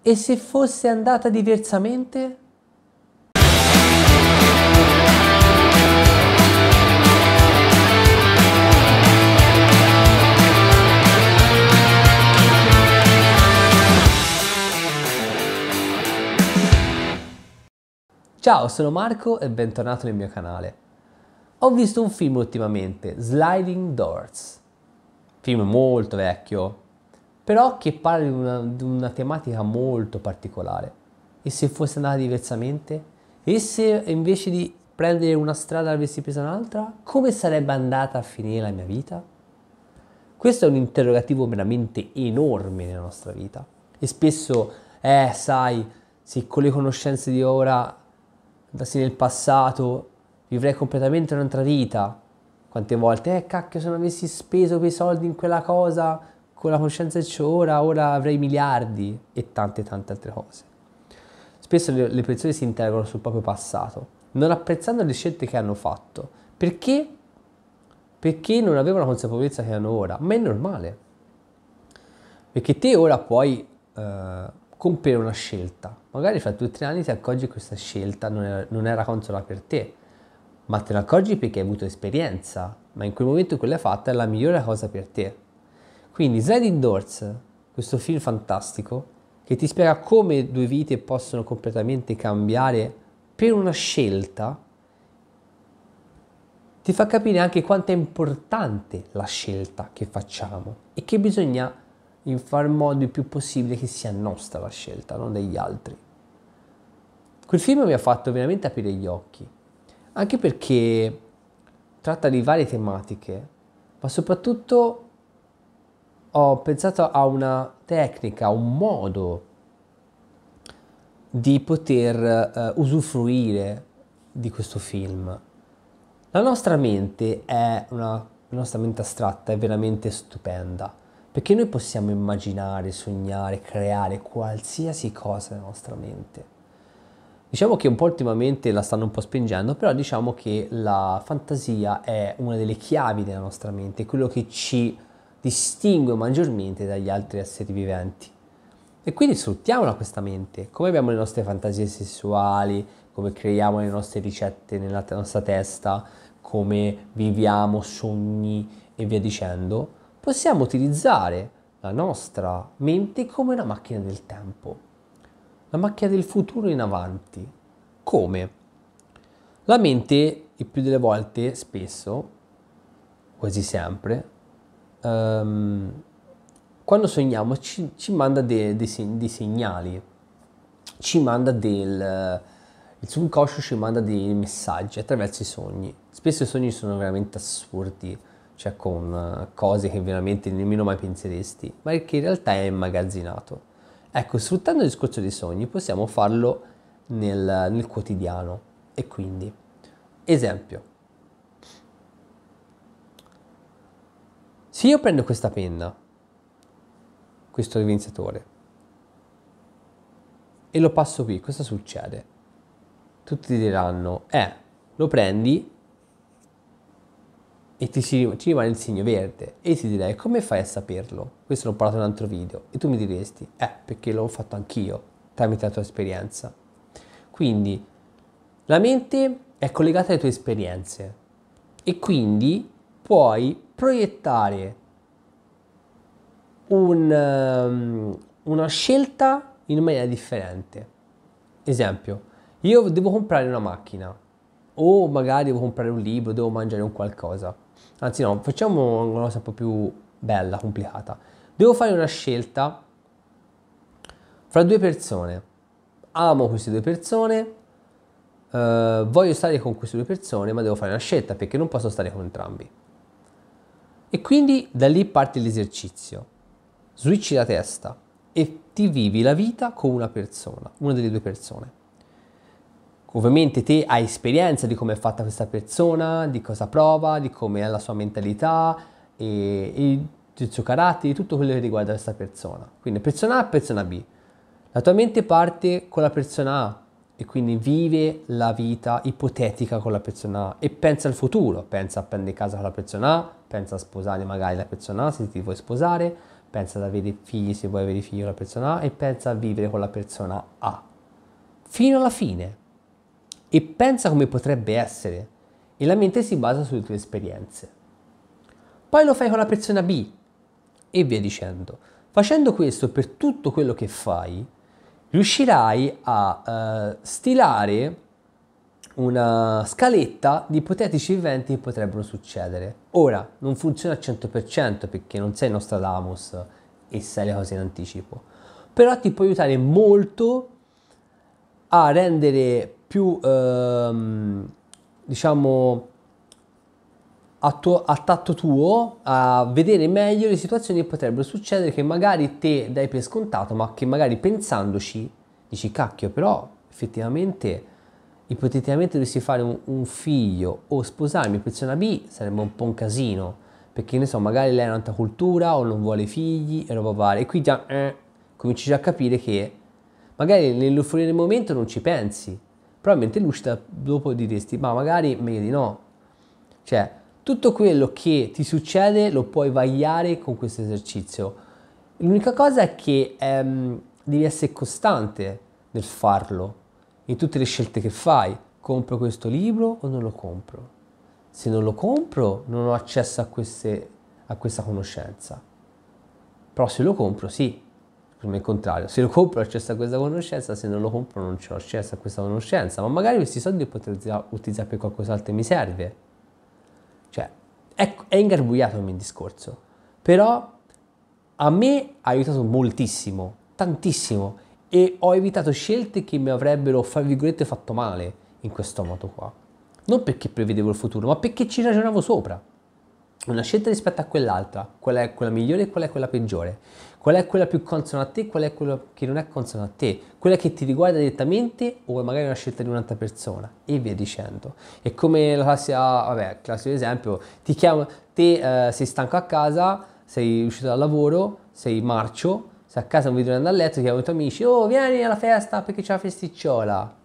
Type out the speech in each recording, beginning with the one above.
E se fosse andata diversamente? Ciao, sono Marco e bentornato nel mio canale. Ho visto un film ultimamente, Sliding Doors. Film molto vecchio, però che parla di una, di una tematica molto particolare. E se fosse andata diversamente? E se invece di prendere una strada avessi preso un'altra? Come sarebbe andata a finire la mia vita? Questo è un interrogativo veramente enorme nella nostra vita. E spesso, eh, sai, se con le conoscenze di ora andassi nel passato, vivrei completamente un'altra vita. Quante volte, eh, cacchio, se non avessi speso quei soldi in quella cosa, con la coscienza che ho ora, ora avrei miliardi e tante tante altre cose. Spesso le persone si interrogano sul proprio passato, non apprezzando le scelte che hanno fatto. Perché? Perché non avevano la consapevolezza che hanno ora, ma è normale. Perché te ora puoi eh, compiere una scelta, magari fra due o tre anni ti accorgi che questa scelta non era, non era consola per te, ma te ne accorgi perché hai avuto esperienza, ma in quel momento quella cui fatta è la migliore cosa per te quindi Sliding Doors, questo film fantastico, che ti spiega come due vite possono completamente cambiare per una scelta, ti fa capire anche quanto è importante la scelta che facciamo e che bisogna in far modo il più possibile che sia nostra la scelta, non degli altri. Quel film mi ha fatto veramente aprire gli occhi, anche perché tratta di varie tematiche, ma soprattutto ho pensato a una tecnica, un modo di poter uh, usufruire di questo film. La nostra mente è una la nostra mente astratta è veramente stupenda, perché noi possiamo immaginare, sognare, creare qualsiasi cosa nella nostra mente. Diciamo che un po' ultimamente la stanno un po' spingendo, però diciamo che la fantasia è una delle chiavi della nostra mente, quello che ci distingue maggiormente dagli altri esseri viventi. E quindi sfruttiamola questa mente, come abbiamo le nostre fantasie sessuali, come creiamo le nostre ricette nella nostra testa, come viviamo sogni e via dicendo, possiamo utilizzare la nostra mente come una macchina del tempo, la macchina del futuro in avanti. Come? La mente, il più delle volte, spesso, quasi sempre, um, quando sogniamo ci, ci manda dei, dei, dei, segnali, ci manda del... Il subconscio ci manda dei messaggi attraverso i sogni. Spesso i sogni sono veramente assurdi, cioè con eh, cose che veramente nemmeno mai penseresti, ma che in realtà è immagazzinato. Ecco, sfruttando il discorso dei sogni possiamo farlo nel, nel quotidiano. E quindi, esempio, Se io prendo questa penna, questo evidenziatore, e lo passo qui, cosa succede? Tutti diranno, eh, lo prendi e ti, ci rimane il segno verde. E ti direi, come fai a saperlo? Questo l'ho parlato in un altro video. E tu mi diresti, eh, perché l'ho fatto anch'io, tramite la tua esperienza. Quindi, la mente è collegata alle tue esperienze. E quindi puoi proiettare un, ehm, una scelta in maniera differente. Esempio, io devo comprare una macchina o magari devo comprare un libro, devo mangiare un qualcosa. Anzi no, facciamo una cosa un po' più bella, complicata. Devo fare una scelta fra due persone. Amo queste due persone, eh, voglio stare con queste due persone, ma devo fare una scelta perché non posso stare con entrambi. E quindi da lì parte l'esercizio. Switchi la testa e ti vivi la vita con una persona, una delle due persone. Ovviamente te hai esperienza di come è fatta questa persona, di cosa prova, di come è la sua mentalità e, e il suo carattere, tutto quello che riguarda questa persona. Quindi persona A, e persona B. La tua mente parte con la persona A, e quindi vive la vita ipotetica con la persona A e pensa al futuro, pensa a prendere casa con la persona A, pensa a sposare magari la persona A se ti vuoi sposare, pensa ad avere figli se vuoi avere figli con la persona A e pensa a vivere con la persona A fino alla fine e pensa come potrebbe essere e la mente si basa sulle tue esperienze. Poi lo fai con la persona B e via dicendo. Facendo questo per tutto quello che fai, riuscirai a uh, stilare una scaletta di ipotetici eventi che potrebbero succedere. Ora, non funziona al 100% perché non sei Nostradamus e sai le cose in anticipo, però ti può aiutare molto a rendere più, ehm, diciamo, a, tuo, a tatto tuo a vedere meglio le situazioni che potrebbero succedere che magari te dai per scontato, ma che magari pensandoci dici cacchio, però effettivamente ipoteticamente dovessi fare un, un figlio o sposarmi persona B sarebbe un po' un casino, perché ne so, magari lei è un'altra cultura o non vuole figli e roba varia. E qui già eh, cominci già a capire che magari nell'euforia del momento non ci pensi, probabilmente l'uscita dopo diresti, ma magari meglio di no. Cioè, tutto quello che ti succede lo puoi vagliare con questo esercizio. L'unica cosa è che ehm, devi essere costante nel farlo, in tutte le scelte che fai. Compro questo libro o non lo compro? Se non lo compro non ho accesso a, queste, a questa conoscenza. Però se lo compro sì, per me è il contrario. Se lo compro ho accesso a questa conoscenza, se non lo compro non ho accesso a questa conoscenza. Ma magari questi soldi li potrei utilizzare per qualcos'altro che mi serve. Cioè, è, è ingarbugliato il mio discorso, però a me ha aiutato moltissimo, tantissimo, e ho evitato scelte che mi avrebbero, fra virgolette, fatto male in questo modo qua. Non perché prevedevo il futuro, ma perché ci ragionavo sopra. Una scelta rispetto a quell'altra, qual è quella migliore e qual è quella peggiore. Qual è quella più consona a te, qual è quella che non è consona a te, quella che ti riguarda direttamente o magari una scelta di un'altra persona e via dicendo. È come la classica, vabbè, classico esempio, ti chiamo, te eh, sei stanco a casa, sei uscito dal lavoro, sei marcio, se a casa non vi andare a letto, ti chiamano i tuoi amici, oh vieni alla festa perché c'è la festicciola.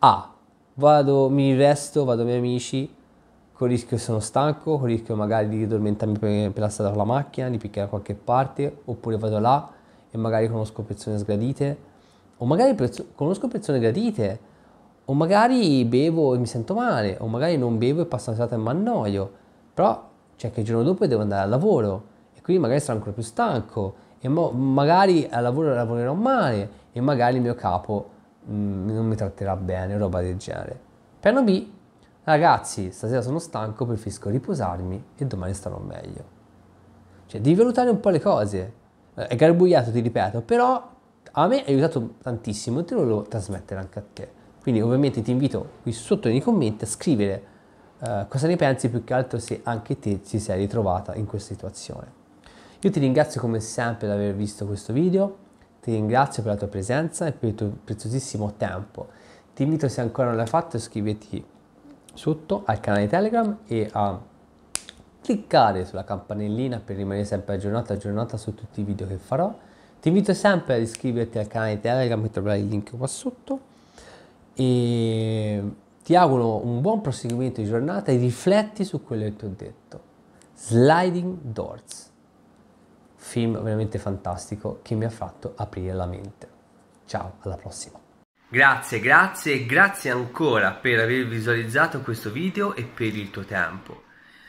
A, ah, vado, mi resto, vado ai miei amici, con il rischio che sono stanco, con il rischio magari di addormentarmi per, per la strada con la macchina, di picchiare da qualche parte, oppure vado là e magari conosco persone sgradite, o magari perso- conosco persone gradite, o magari bevo e mi sento male, o magari non bevo e passo la serata e mi annoio, però cioè che il giorno dopo devo andare al lavoro e quindi magari sarò ancora più stanco e mo- magari al lavoro lavorerò male e magari il mio capo mh, mm, non mi tratterà bene, roba del genere. Piano B ragazzi, stasera sono stanco, preferisco riposarmi e domani starò meglio. Cioè, devi valutare un po' le cose. Eh, è garbugliato, ti ripeto, però a me ha aiutato tantissimo e te lo volevo trasmettere anche a te. Quindi ovviamente ti invito qui sotto nei commenti a scrivere eh, cosa ne pensi più che altro se anche te ti sei ritrovata in questa situazione. Io ti ringrazio come sempre di aver visto questo video, ti ringrazio per la tua presenza e per il tuo preziosissimo tempo. Ti invito se ancora non l'hai fatto a iscriviti sotto al canale Telegram e a cliccare sulla campanellina per rimanere sempre aggiornato aggiornata su tutti i video che farò. Ti invito sempre ad iscriverti al canale Telegram che troverai il link qua sotto e ti auguro un buon proseguimento di giornata e rifletti su quello che ti ho detto. Sliding Doors, film veramente fantastico che mi ha fatto aprire la mente. Ciao, alla prossima. Grazie, grazie e grazie ancora per aver visualizzato questo video e per il tuo tempo.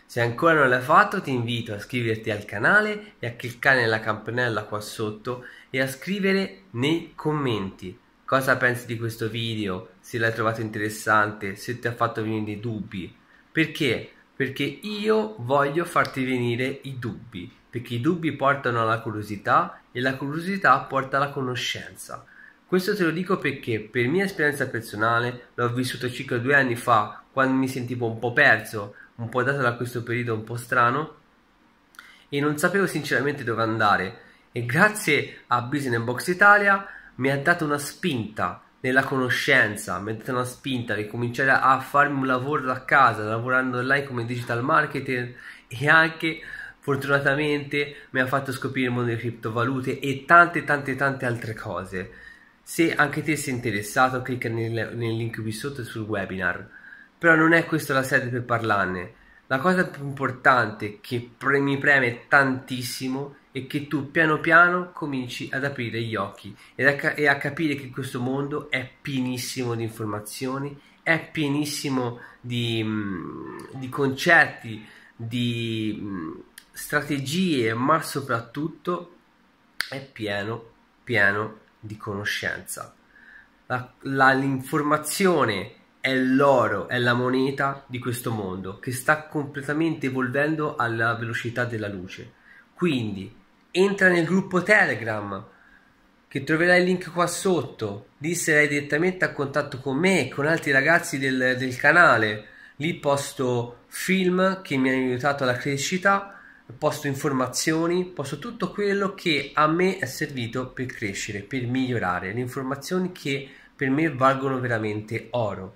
Se ancora non l'hai fatto ti invito a iscriverti al canale e a cliccare nella campanella qua sotto e a scrivere nei commenti cosa pensi di questo video, se l'hai trovato interessante, se ti ha fatto venire dei dubbi. Perché? Perché io voglio farti venire i dubbi, perché i dubbi portano alla curiosità e la curiosità porta alla conoscenza. Questo te lo dico perché, per mia esperienza personale, l'ho vissuto circa due anni fa, quando mi sentivo un po' perso, un po' dato da questo periodo un po' strano, e non sapevo sinceramente dove andare. E grazie a Business Box Italia mi ha dato una spinta nella conoscenza, mi ha dato una spinta per cominciare a farmi un lavoro da casa, lavorando online come digital marketer e anche fortunatamente mi ha fatto scoprire il mondo delle criptovalute e tante tante tante altre cose. Se anche te sei interessato, clicca nel, nel link qui sotto sul webinar. Però non è questa la sede per parlarne. La cosa più importante che pre mi preme tantissimo è che tu piano piano cominci ad aprire gli occhi e a, ca a capire che questo mondo è pienissimo di informazioni, è pienissimo di, mm, di concetti, di mm, strategie, ma soprattutto è pieno, pieno di conoscenza. La, la, l'informazione è l'oro, è la moneta di questo mondo che sta completamente evolvendo alla velocità della luce. Quindi entra nel gruppo Telegram che troverai il link qua sotto. Lì sarai direttamente a contatto con me e con altri ragazzi del, del canale. Lì posto film che mi hanno aiutato alla crescita posto informazioni, posto tutto quello che a me è servito per crescere, per migliorare, le informazioni che per me valgono veramente oro.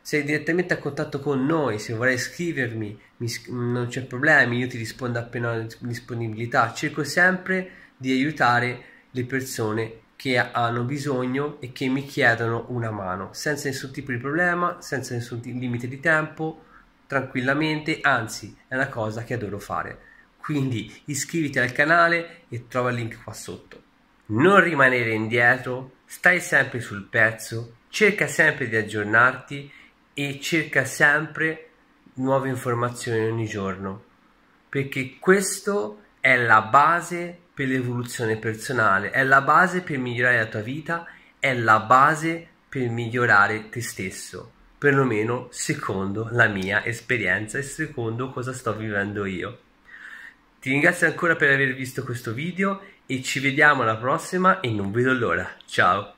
Sei direttamente a contatto con noi, se vorrai scrivermi non c'è problemi, io ti rispondo appena ho disponibilità. Cerco sempre di aiutare le persone che hanno bisogno e che mi chiedono una mano, senza nessun tipo di problema, senza nessun limite di tempo, tranquillamente, anzi è una cosa che adoro fare. Quindi iscriviti al canale e trova il link qua sotto. Non rimanere indietro, stai sempre sul pezzo, cerca sempre di aggiornarti e cerca sempre nuove informazioni ogni giorno perché questo è la base per l'evoluzione personale, è la base per migliorare la tua vita, è la base per migliorare te stesso, perlomeno secondo la mia esperienza e secondo cosa sto vivendo io. Ti ringrazio ancora per aver visto questo video e ci vediamo alla prossima e non vedo l'ora. Ciao!